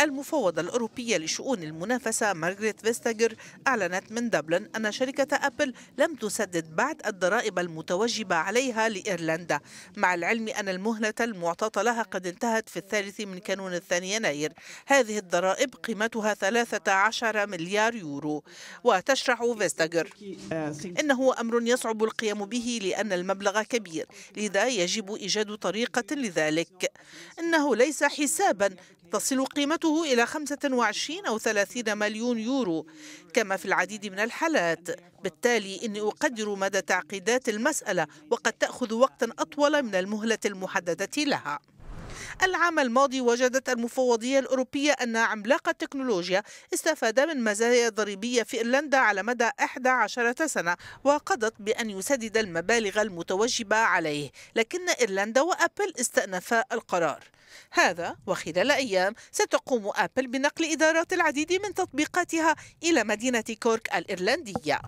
المفوضة الأوروبية لشؤون المنافسة مارغريت فيستاجر أعلنت من دبلن أن شركة أبل لم تسدد بعد الضرائب المتوجبة عليها لإيرلندا مع العلم أن المهلة المعطاة لها قد انتهت في الثالث من كانون الثاني يناير هذه الضرائب قيمتها 13 مليار يورو وتشرح فيستاجر إنه أمر يصعب القيام به لأن المبلغ كبير لذا يجب إيجاد طريقة لذلك إنه ليس حسابا تصل قيمته قيمته إلى 25 أو 30 مليون يورو كما في العديد من الحالات بالتالي إني أقدر مدى تعقيدات المسألة وقد تأخذ وقتا أطول من المهلة المحددة لها العام الماضي وجدت المفوضية الأوروبية أن عملاق التكنولوجيا استفاد من مزايا ضريبية في إيرلندا على مدى 11 سنة وقضت بأن يسدد المبالغ المتوجبة عليه لكن إيرلندا وأبل استأنفا القرار هذا وخلال أيام ستقوم آبل بنقل إدارات العديد من تطبيقاتها إلى مدينة كورك الإيرلندية